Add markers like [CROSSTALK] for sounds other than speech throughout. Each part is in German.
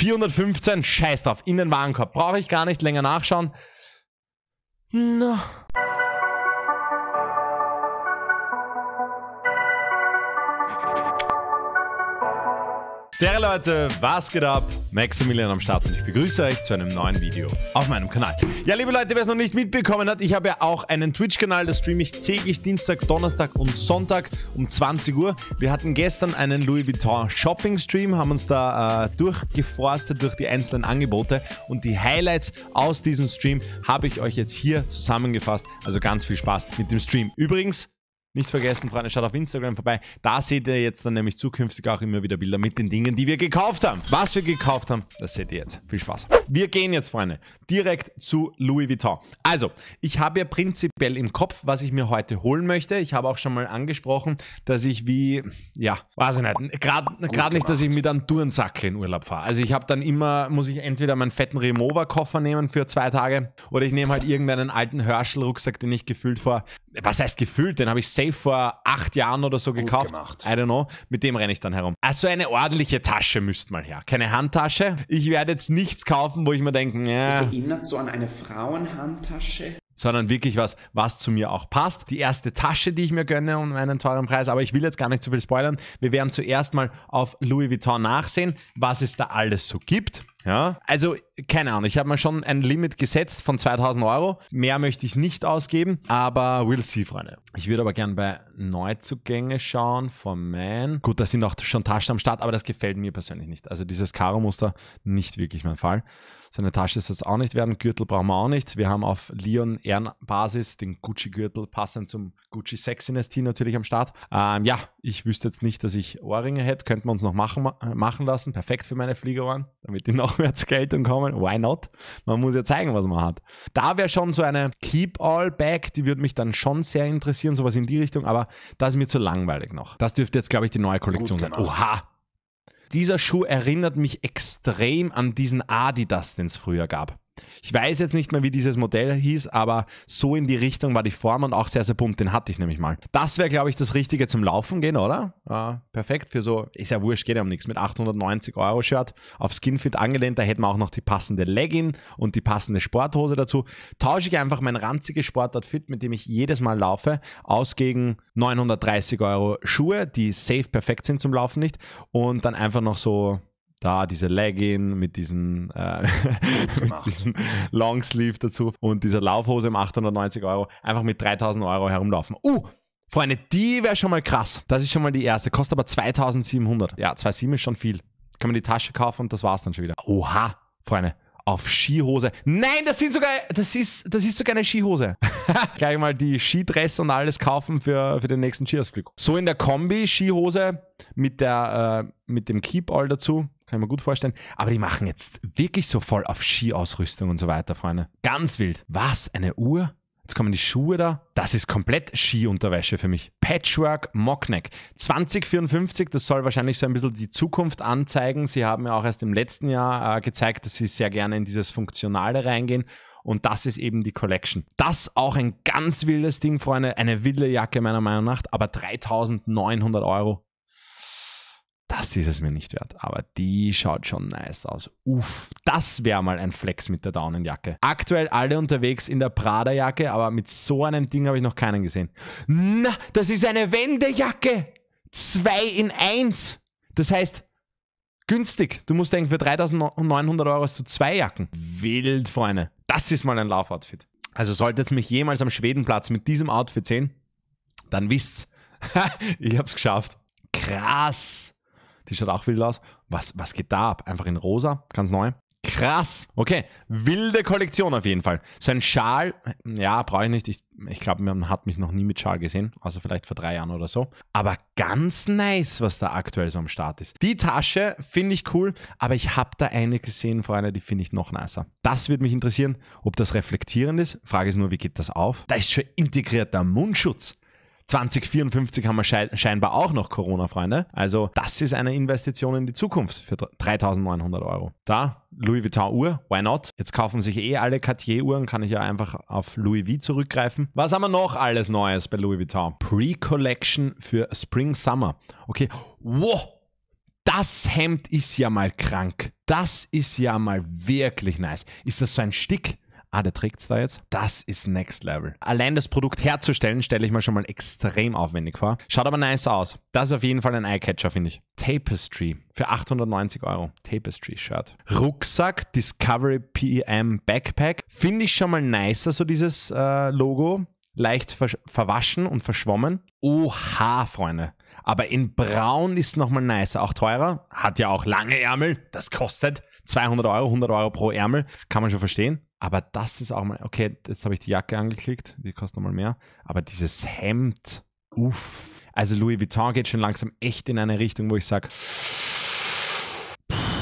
415, scheiß drauf, in den Warenkorb. Brauche ich gar nicht länger nachschauen. No. Der Leute, was geht ab? Maximilian am Start und ich begrüße euch zu einem neuen Video auf meinem Kanal. Ja, liebe Leute, wer es noch nicht mitbekommen hat, ich habe ja auch einen Twitch-Kanal, da streame ich täglich Dienstag, Donnerstag und Sonntag um 20 Uhr. Wir hatten gestern einen Louis Vuitton Shopping-Stream, haben uns da äh, durchgeforstet durch die einzelnen Angebote und die Highlights aus diesem Stream habe ich euch jetzt hier zusammengefasst. Also ganz viel Spaß mit dem Stream. Übrigens, nicht vergessen, Freunde, schaut auf Instagram vorbei. Da seht ihr jetzt dann nämlich zukünftig auch immer wieder Bilder mit den Dingen, die wir gekauft haben. Was wir gekauft haben, das seht ihr jetzt. Viel Spaß. Wir gehen jetzt, Freunde, direkt zu Louis Vuitton. Also, ich habe ja prinzipiell im Kopf, was ich mir heute holen möchte. Ich habe auch schon mal angesprochen, dass ich wie, ja, weiß ich nicht, gerade nicht, dass ich mit einem Turnsack in Urlaub fahre. Also ich habe dann immer, muss ich entweder meinen fetten Remover-Koffer nehmen für zwei Tage oder ich nehme halt irgendeinen alten Hörschel-Rucksack, den ich gefühlt vor, was heißt gefühlt, den habe ich safe vor acht Jahren oder so Gut gekauft. Gemacht. I don't know. Mit dem renne ich dann herum. Also eine ordentliche Tasche müsste mal her. Keine Handtasche. Ich werde jetzt nichts kaufen, wo ich mir denke, ja. Das also erinnert so an eine Frauenhandtasche sondern wirklich was, was zu mir auch passt. Die erste Tasche, die ich mir gönne um einen teuren Preis, aber ich will jetzt gar nicht zu viel spoilern. Wir werden zuerst mal auf Louis Vuitton nachsehen, was es da alles so gibt. Ja, also keine Ahnung, ich habe mir schon ein Limit gesetzt von 2000 Euro. Mehr möchte ich nicht ausgeben, aber we'll see, Freunde. Ich würde aber gern bei Neuzugänge schauen von Man. Gut, da sind auch schon Taschen am Start, aber das gefällt mir persönlich nicht. Also dieses Karo-Muster, nicht wirklich mein Fall. So eine Tasche soll es auch nicht werden. Gürtel brauchen wir auch nicht. Wir haben auf Leon Ehrenbasis den Gucci-Gürtel passend zum Gucci Sexiness Team natürlich am Start. Ähm, ja, ich wüsste jetzt nicht, dass ich Ohrringe hätte. Könnten wir uns noch machen, machen lassen. Perfekt für meine Fliegerohren, damit die noch [LAUGHS] mehr zur Geltung kommen wollen. Why not? Man muss ja zeigen, was man hat. Da wäre schon so eine Keep All Back, die würde mich dann schon sehr interessieren, sowas in die Richtung, aber das ist mir zu langweilig noch. Das dürfte jetzt, glaube ich, die neue Kollektion sein. Oha! Dieser Schuh erinnert mich extrem an diesen Adidas, den es früher gab. Ich weiß jetzt nicht mehr, wie dieses Modell hieß, aber so in die Richtung war die Form und auch sehr, sehr bunt. Den hatte ich nämlich mal. Das wäre, glaube ich, das Richtige zum Laufen gehen, oder? Äh, perfekt für so, ist ja wurscht, geht ja um nichts. Mit 890 Euro Shirt auf Skinfit angelehnt, da hätten wir auch noch die passende Legging und die passende Sporthose dazu. Tausche ich einfach mein ranziges Sportart-Fit, mit dem ich jedes Mal laufe, aus gegen 930 Euro Schuhe, die safe perfekt sind zum Laufen nicht und dann einfach noch so da diese Legging mit diesen, äh, [LAUGHS] mit genau. diesem Longsleeve dazu und dieser Laufhose um 890 Euro einfach mit 3000 Euro herumlaufen. Uh, Freunde, die wäre schon mal krass. Das ist schon mal die erste. Kostet aber 2700. Ja, 2700 ist schon viel. Kann man die Tasche kaufen und das war's dann schon wieder. Oha, Freunde auf Skihose. Nein, das sind sogar, das ist, das ist sogar eine Skihose. [LAUGHS] Gleich mal die Skidress und alles kaufen für, für den nächsten Skiausflug. So in der Kombi Skihose mit der, äh, mit dem Keep All dazu. Kann ich mir gut vorstellen. Aber die machen jetzt wirklich so voll auf Skiausrüstung und so weiter, Freunde. Ganz wild. Was? Eine Uhr? Jetzt kommen die Schuhe da. Das ist komplett Skiunterwäsche für mich. Patchwork Mockneck. 2054, das soll wahrscheinlich so ein bisschen die Zukunft anzeigen. Sie haben ja auch erst im letzten Jahr äh, gezeigt, dass sie sehr gerne in dieses Funktionale reingehen. Und das ist eben die Collection. Das auch ein ganz wildes Ding, Freunde. Eine wilde Jacke meiner Meinung nach, aber 3900 Euro das ist es mir nicht wert. Aber die schaut schon nice aus. Uff, das wäre mal ein Flex mit der Daunenjacke. Aktuell alle unterwegs in der Prada-Jacke, aber mit so einem Ding habe ich noch keinen gesehen. Na, das ist eine Wendejacke. Zwei in eins. Das heißt, günstig. Du musst denken, für 3900 Euro hast du zwei Jacken. Wild, Freunde. Das ist mal ein Laufoutfit. Also solltet ihr mich jemals am Schwedenplatz mit diesem Outfit sehen, dann wisst's. [LAUGHS] ich hab's geschafft. Krass. Die schaut auch wild aus. Was, was geht da ab? Einfach in rosa, ganz neu. Krass. Okay, wilde Kollektion auf jeden Fall. So ein Schal, ja, brauche ich nicht. Ich, ich glaube, man hat mich noch nie mit Schal gesehen, außer vielleicht vor drei Jahren oder so. Aber ganz nice, was da aktuell so am Start ist. Die Tasche finde ich cool, aber ich habe da eine gesehen, Freunde, die finde ich noch nicer. Das würde mich interessieren, ob das reflektierend ist. Frage ist nur, wie geht das auf? Da ist schon integrierter Mundschutz. 2054 haben wir scheinbar auch noch Corona, Freunde. Also das ist eine Investition in die Zukunft für 3.900 Euro. Da Louis Vuitton Uhr, why not? Jetzt kaufen sich eh alle Cartier Uhren, kann ich ja einfach auf Louis V zurückgreifen. Was haben wir noch alles Neues bei Louis Vuitton? Pre-Collection für Spring Summer. Okay, wow, das Hemd ist ja mal krank. Das ist ja mal wirklich nice. Ist das so ein Stick? ah, der trägt es da jetzt. Das ist Next Level. Allein das Produkt herzustellen, stelle ich mir schon mal extrem aufwendig vor. Schaut aber nice aus. Das ist auf jeden Fall ein Eyecatcher, finde ich. Tapestry für 890 Euro. Tapestry Shirt. Rucksack, Discovery PM e Backpack. Finde ich schon mal nicer, so dieses äh, Logo. Leicht ver verwaschen und verschwommen. Oha, Freunde. Aber in braun ist nochmal nicer. Auch teurer. Hat ja auch lange Ärmel. Das kostet 200 Euro, 100 Euro pro Ärmel. Kann man schon verstehen. Aber das ist auch mal, okay, jetzt habe ich die Jacke angeklickt, die kostet nochmal mehr. Aber dieses Hemd, uff. Also Louis Vuitton geht schon langsam echt in eine Richtung, wo ich sage,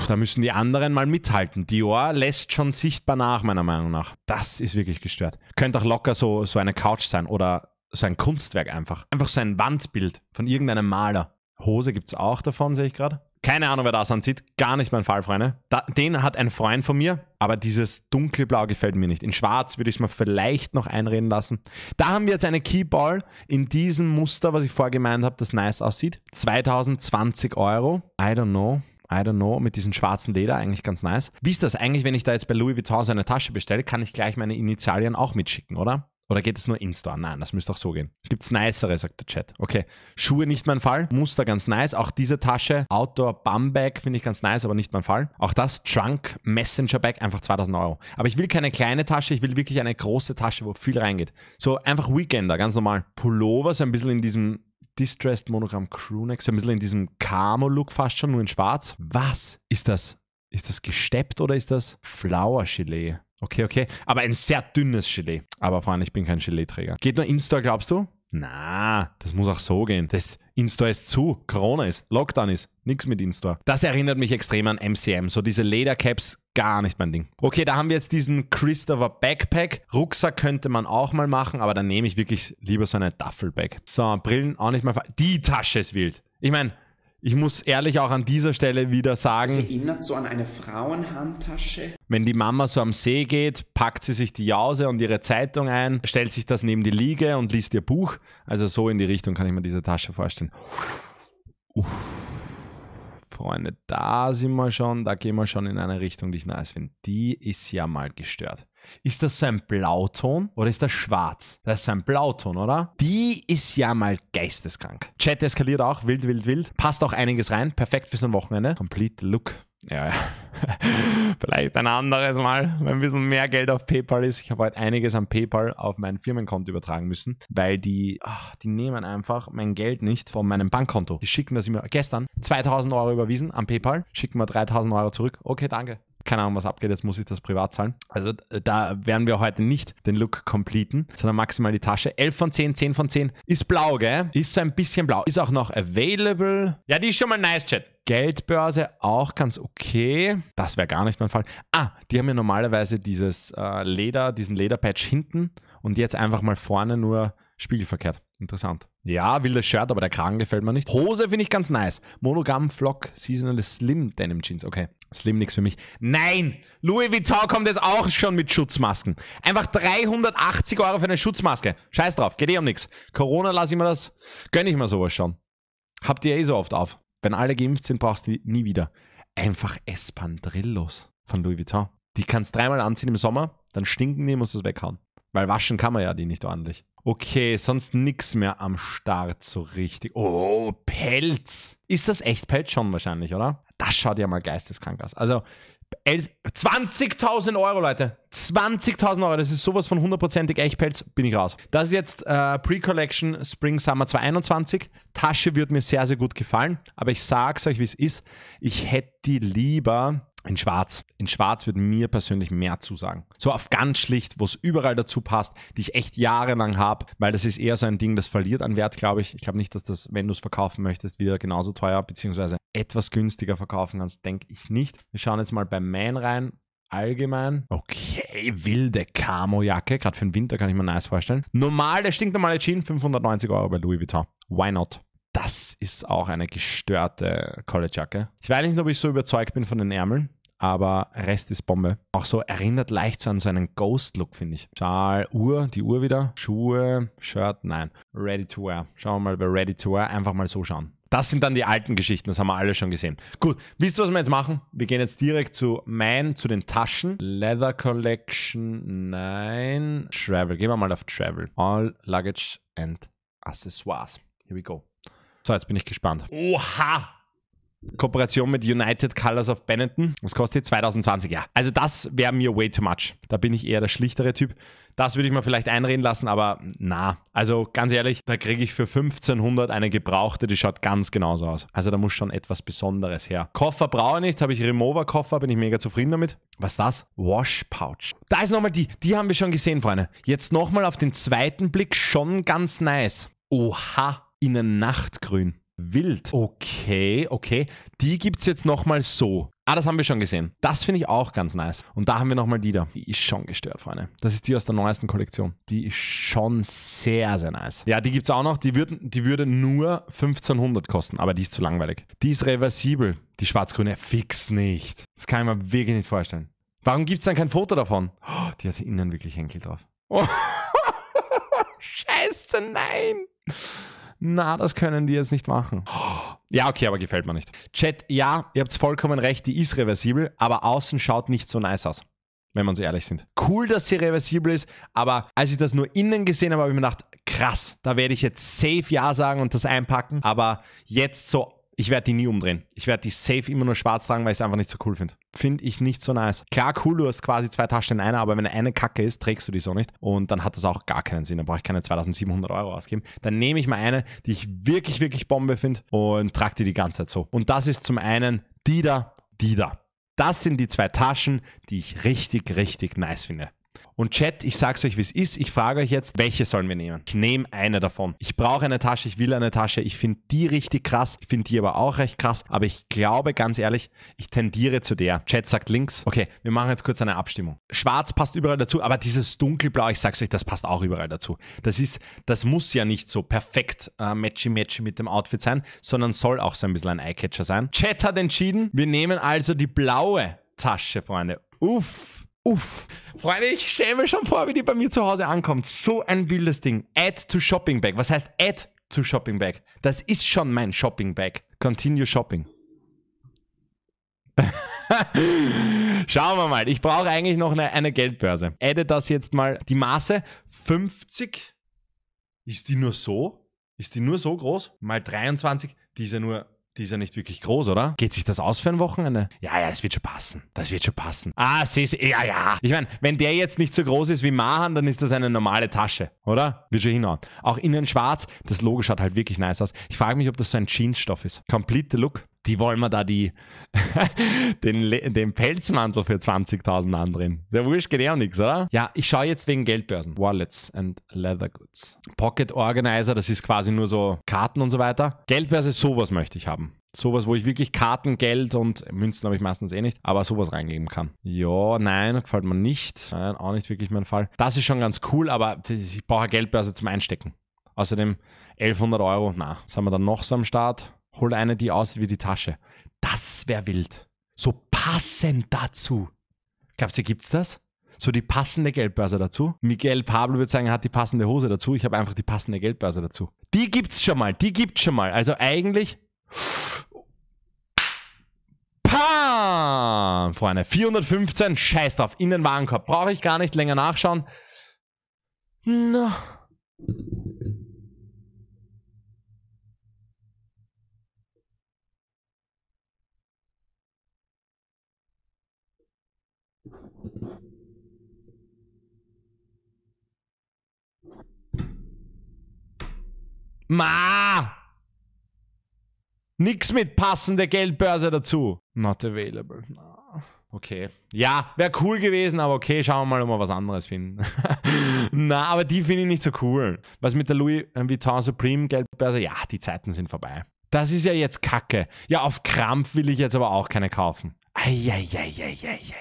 da müssen die anderen mal mithalten. Dior lässt schon sichtbar nach, meiner Meinung nach. Das ist wirklich gestört. Könnte auch locker so, so eine Couch sein oder so ein Kunstwerk einfach. Einfach so ein Wandbild von irgendeinem Maler. Hose gibt es auch davon, sehe ich gerade. Keine Ahnung, wer das anzieht. Gar nicht mein Fall, Freunde. Da, den hat ein Freund von mir, aber dieses dunkelblau gefällt mir nicht. In schwarz würde ich es mir vielleicht noch einreden lassen. Da haben wir jetzt eine Keyball in diesem Muster, was ich vorher gemeint habe, das nice aussieht. 2020 Euro. I don't know. I don't know, mit diesem schwarzen Leder, eigentlich ganz nice. Wie ist das eigentlich, wenn ich da jetzt bei Louis Vuitton so eine Tasche bestelle, kann ich gleich meine Initialien auch mitschicken, oder? Oder geht es nur in-store? Nein, das müsste auch so gehen. Gibt's nicere, sagt der Chat. Okay. Schuhe nicht mein Fall. Muster ganz nice. Auch diese Tasche, Outdoor Bum Bag, finde ich ganz nice, aber nicht mein Fall. Auch das Trunk Messenger Bag, einfach 2000 Euro. Aber ich will keine kleine Tasche, ich will wirklich eine große Tasche, wo viel reingeht. So einfach Weekender, ganz normal. Pullover, so ein bisschen in diesem Distressed Monogramm Crewneck, so ein bisschen in diesem Camo-Look fast schon, nur in schwarz. Was ist das? Ist das gesteppt oder ist das Flower Gelee? Okay, okay. Aber ein sehr dünnes Gelee. Aber vor allem, ich bin kein Gelee-Träger. Geht nur Instore, glaubst du? Na, das muss auch so gehen. Das Instore ist zu, Corona ist, Lockdown ist, nichts mit Instore. Das erinnert mich extrem an MCM. So diese Ledercaps, gar nicht mein Ding. Okay, da haben wir jetzt diesen Christopher Backpack. Rucksack könnte man auch mal machen, aber dann nehme ich wirklich lieber so eine Duffelbag. So, Brillen auch nicht mal. Die Tasche ist wild. Ich meine, ich muss ehrlich auch an dieser Stelle wieder sagen. Sie erinnert so an eine Frauenhandtasche. Wenn die Mama so am See geht, packt sie sich die Jause und ihre Zeitung ein, stellt sich das neben die Liege und liest ihr Buch. Also so in die Richtung kann ich mir diese Tasche vorstellen. Uff. Freunde, da sind wir schon, da gehen wir schon in eine Richtung, die ich nice finde. Die ist ja mal gestört. Ist das so ein Blauton oder ist das schwarz? Das ist so ein Blauton, oder? Die ist ja mal geisteskrank. Chat eskaliert auch, wild, wild, wild. Passt auch einiges rein. Perfekt für so ein Wochenende. Complete Look. Ja, ja. [LAUGHS] vielleicht ein anderes Mal, wenn ein bisschen mehr Geld auf PayPal ist. Ich habe heute einiges an PayPal auf mein Firmenkonto übertragen müssen, weil die, ach, die nehmen einfach mein Geld nicht von meinem Bankkonto. Die schicken das immer gestern 2000 Euro überwiesen an PayPal, schicken wir 3000 Euro zurück. Okay, danke keine Ahnung, was abgeht, jetzt muss ich das privat zahlen. Also äh, da werden wir heute nicht den Look completen, sondern maximal die Tasche. 11 von 10, 10 von 10. Ist blau, gell? Ist so ein bisschen blau. Ist auch noch available. Ja, die ist schon mal nice, Chat. Geldbörse auch ganz okay. Das wäre gar nicht mein Fall. Ah, die haben ja normalerweise dieses äh, Leder, diesen Lederpatch hinten und jetzt einfach mal vorne nur spiegelverkehrt. Interessant. Ja, wildes Shirt, aber der Kragen gefällt mir nicht. Hose finde ich ganz nice. Monogam Flock Seasonal Slim Denim Jeans. Okay, Slim nix für mich. Nein! Louis Vuitton kommt jetzt auch schon mit Schutzmasken. Einfach 380 Euro für eine Schutzmaske. Scheiß drauf, geht eh um nichts. Corona lasse ich mir das, gönne ich mir sowas schon. Habt ihr eh so oft auf. Wenn alle geimpft sind, brauchst du die nie wieder. Einfach Espandrillos von Louis Vuitton. Die kannst dreimal anziehen im Sommer, dann stinken die, musst du es weghauen. Weil waschen kann man ja die nicht ordentlich. Okay, sonst nichts mehr am Start so richtig. Oh, Pelz. Ist das echt Pelz schon wahrscheinlich, oder? Das schaut ja mal geisteskrank aus. Also 20.000 Euro, Leute. 20.000 Euro. Das ist sowas von hundertprozentig Echtpelz. Bin ich raus. Das ist jetzt äh, Pre-Collection Spring Summer 2021. Tasche wird mir sehr, sehr gut gefallen. Aber ich sag's euch, wie es ist. Ich hätte die lieber in Schwarz. In Schwarz wird mir persönlich mehr zusagen. So auf ganz schlicht, wo es überall dazu passt, die ich echt jahrelang habe, weil das ist eher so ein Ding, das verliert an Wert, glaube ich. Ich glaube nicht, dass das, wenn du es verkaufen möchtest, wieder genauso teuer bzw. etwas günstiger verkaufen kannst, denke ich nicht. Wir schauen jetzt mal bei Man rein allgemein. Okay, wilde Camo-Jacke. Gerade für den Winter kann ich mir nice vorstellen. Normale, stinknormale Jeans, 590 Euro bei Louis Vuitton. Why not? das ist auch eine gestörte Collegejacke. Ich weiß nicht, ob ich so überzeugt bin von den Ärmeln, aber Rest ist Bombe. Auch so erinnert leicht so an so einen Ghost-Look, finde ich. Schal, Uhr, die Uhr wieder, Schuhe, Shirt, nein. Ready to wear. Schauen wir mal bei Ready to wear. Einfach mal so schauen. Das sind dann die alten Geschichten, das haben wir alle schon gesehen. Gut, wisst ihr, was wir jetzt machen? Wir gehen jetzt direkt zu Man, zu den Taschen. Leather Collection, nein. Travel, gehen wir mal auf Travel. All Luggage and Accessoires. Here we go. So, jetzt bin ich gespannt. Oha! Kooperation mit United Colors of Benetton. Was kostet die? 2020? Ja. Also das wäre mir way too much. Da bin ich eher der schlichtere Typ. Das würde ich mir vielleicht einreden lassen, aber na. Also ganz ehrlich, da kriege ich für 1500 eine gebrauchte, die schaut ganz genauso aus. Also da muss schon etwas Besonderes her. Koffer brauche ich nicht, habe ich Remover-Koffer, bin ich mega zufrieden damit. Was ist das? Wash Pouch. Da ist nochmal die, die haben wir schon gesehen, Freunde. Jetzt nochmal auf den zweiten Blick, schon ganz nice. Oha, in ein Nachtgrün. Wild. Okay, okay. Die gibt es jetzt nochmal so. Ah, das haben wir schon gesehen. Das finde ich auch ganz nice. Und da haben wir nochmal die da. Die ist schon gestört, Freunde. Das ist die aus der neuesten Kollektion. Die ist schon sehr, sehr nice. Ja, die gibt es auch noch. Die, würd, die würde nur 1500 kosten, aber die ist zu langweilig. Die ist reversibel. Die schwarz-grüne fix nicht. Das kann ich mir wirklich nicht vorstellen. Warum gibt es dann kein Foto davon? Oh, die hat innen wirklich Henkel drauf. Oh. [LAUGHS] Scheiße, nein! na, das können die jetzt nicht machen. Ja, okay, aber gefällt mir nicht. Chat, ja, ihr habt vollkommen recht, die ist reversibel, aber außen schaut nicht so nice aus wenn wir uns ehrlich sind. Cool, dass sie reversibel ist, aber als ich das nur innen gesehen habe, habe ich mir gedacht, krass, da werde ich jetzt safe Ja sagen und das einpacken, aber jetzt so ich werde die nie umdrehen. Ich werde die safe immer nur schwarz tragen, weil ich es einfach nicht so cool finde. Finde ich nicht so nice. Klar, cool, du hast quasi zwei Taschen in einer, aber wenn eine kacke ist, trägst du die so nicht. Und dann hat das auch gar keinen Sinn. Dann brauche ich keine 2700 Euro ausgeben. Dann nehme ich mal eine, die ich wirklich, wirklich Bombe finde und trage die die ganze Zeit so. Und das ist zum einen die da, die da. Das sind die zwei Taschen, die ich richtig, richtig nice finde. Und Chat, ich sag's euch, wie es ist. Ich frage euch jetzt, welche sollen wir nehmen? Ich nehme eine davon. Ich brauche eine Tasche, ich will eine Tasche. Ich finde die richtig krass. Ich finde die aber auch recht krass. Aber ich glaube, ganz ehrlich, ich tendiere zu der. Chat sagt links. Okay, wir machen jetzt kurz eine Abstimmung. Schwarz passt überall dazu, aber dieses dunkelblau, ich sag's euch, das passt auch überall dazu. Das ist, das muss ja nicht so perfekt äh, matchy-matchy mit dem Outfit sein, sondern soll auch so ein bisschen ein Eyecatcher sein. Chat hat entschieden, wir nehmen also die blaue Tasche, Freunde. Uff. Uff. Freunde, ich stelle mir schon vor, wie die bei mir zu Hause ankommt. So ein wildes Ding. Add to Shopping Bag. Was heißt Add to Shopping Bag? Das ist schon mein Shopping Bag. Continue Shopping. [LAUGHS] Schauen wir mal. Ich brauche eigentlich noch eine, eine Geldbörse. Adde das jetzt mal. Die Maße 50. Ist die nur so? Ist die nur so groß? Mal 23. Die ist ja nur die ist ja nicht wirklich groß, oder? Geht sich das aus für ein Wochenende? Ja, ja, das wird schon passen. Das wird schon passen. Ah, sie ist, ja, ja. Ich meine, wenn der jetzt nicht so groß ist wie Mahan, dann ist das eine normale Tasche, oder? Wird schon hinhauen. Auch innen schwarz, das Logo schaut halt wirklich nice aus. Ich frage mich, ob das so ein Jeansstoff ist. Complete Look die wollen wir da die, [LAUGHS] den, den Pelzmantel für 20.000 andrehen. Sehr wurscht, geht eh auch nichts, oder? Ja, ich schaue jetzt wegen Geldbörsen. Wallets and Leather Goods. Pocket Organizer, das ist quasi nur so Karten und so weiter. Geldbörse, sowas möchte ich haben. Sowas, wo ich wirklich Karten, Geld und Münzen habe ich meistens eh nicht, aber sowas reingeben kann. Ja, nein, gefällt mir nicht. Nein, auch nicht wirklich mein Fall. Das ist schon ganz cool, aber ich brauche eine Geldbörse zum Einstecken. Außerdem 1100 Euro, na, sind wir dann noch so am Start? hol eine, die aussieht wie die Tasche. Das wäre wild. So passend dazu. Glaubst du, gibt's das? So die passende Geldbörse dazu. Miguel Pablo würde sagen, er hat die passende Hose dazu. Ich habe einfach die passende Geldbörse dazu. Die gibt's schon mal, die gibt's schon mal. Also eigentlich. Pam! Freunde, 415, scheiß drauf, in den Warenkorb. Brauche ich gar nicht länger nachschauen. No. Ma! Nix mit passender Geldbörse dazu. Not available. No. Okay. Ja, wäre cool gewesen, aber okay, schauen wir mal, ob wir was anderes finden. [LAUGHS] Na, aber die finde ich nicht so cool. Was mit der Louis äh, Vuitton Supreme Geldbörse? Ja, die Zeiten sind vorbei. Das ist ja jetzt Kacke. Ja, auf Krampf will ich jetzt aber auch keine kaufen. Eieieiei,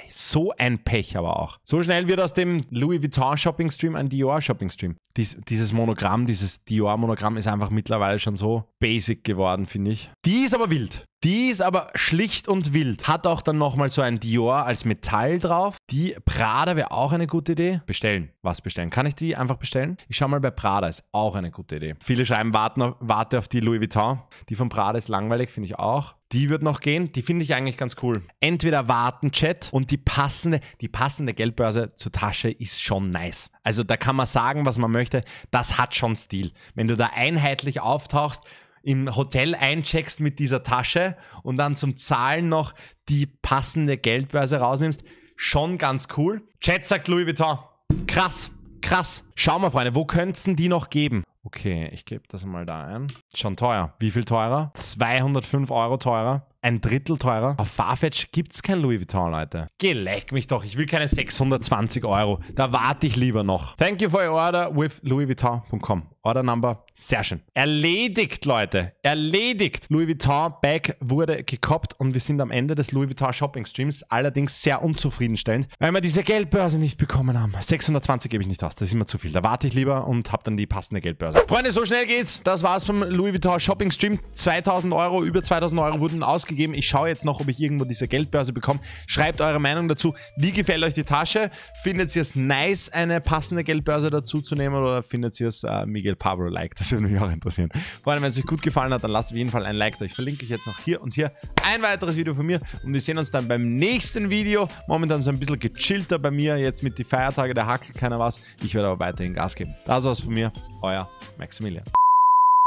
so ein Pech aber auch. So schnell wird aus dem Louis Vuitton Shopping Stream ein Dior Shopping Stream. Dies, dieses Monogramm, dieses Dior Monogramm ist einfach mittlerweile schon so basic geworden, finde ich. Die ist aber wild. Die ist aber schlicht und wild. Hat auch dann nochmal so ein Dior als Metall drauf. Die Prada wäre auch eine gute Idee. Bestellen. Was bestellen? Kann ich die einfach bestellen? Ich schau mal bei Prada. Ist auch eine gute Idee. Viele schreiben, warten auf, warte auf die Louis Vuitton. Die von Prada ist langweilig, finde ich auch. Die wird noch gehen. Die finde ich eigentlich ganz cool. Entweder warten, Chat, und die passende, die passende Geldbörse zur Tasche ist schon nice. Also da kann man sagen, was man möchte. Das hat schon Stil. Wenn du da einheitlich auftauchst, im Hotel eincheckst mit dieser Tasche und dann zum Zahlen noch die passende Geldbörse rausnimmst. Schon ganz cool. Chat sagt Louis Vuitton. Krass, krass. Schau mal, Freunde, wo könnten die noch geben? Okay, ich gebe das mal da ein. Schon teuer. Wie viel teurer? 205 Euro teurer ein Drittel teurer. Auf Farfetch gibt es kein Louis Vuitton, Leute. Geleck mich doch, ich will keine 620 Euro. Da warte ich lieber noch. Thank you for your order with louisvuitton.com. Order Number, sehr schön. Erledigt, Leute, erledigt. Louis Vuitton Bag wurde gekoppt und wir sind am Ende des Louis Vuitton Shopping Streams, allerdings sehr unzufriedenstellend, weil wir diese Geldbörse nicht bekommen haben. 620 gebe ich nicht aus, das ist immer zu viel. Da warte ich lieber und habe dann die passende Geldbörse. Freunde, so schnell geht's. Das war's vom Louis Vuitton Shopping Stream. 2000 Euro, über 2000 Euro wurden ausgegeben ausgegeben. Ich schaue jetzt noch, ob ich irgendwo diese Geldbörse bekomme. Schreibt eure Meinung dazu. Wie gefällt euch die Tasche? Findet ihr es nice, eine passende Geldbörse dazu zu nehmen oder findet ihr es äh, Miguel Pablo-like? Das würde mich auch interessieren. Vor allem, wenn es euch gut gefallen hat, dann lasst auf jeden Fall ein Like da. Ich verlinke euch jetzt noch hier und hier ein weiteres Video von mir und wir sehen uns dann beim nächsten Video. Momentan so ein bisschen gechillter bei mir, jetzt mit die Feiertage, der hackelt keiner was. Ich werde aber weiterhin Gas geben. Das war's von mir, euer Maximilian.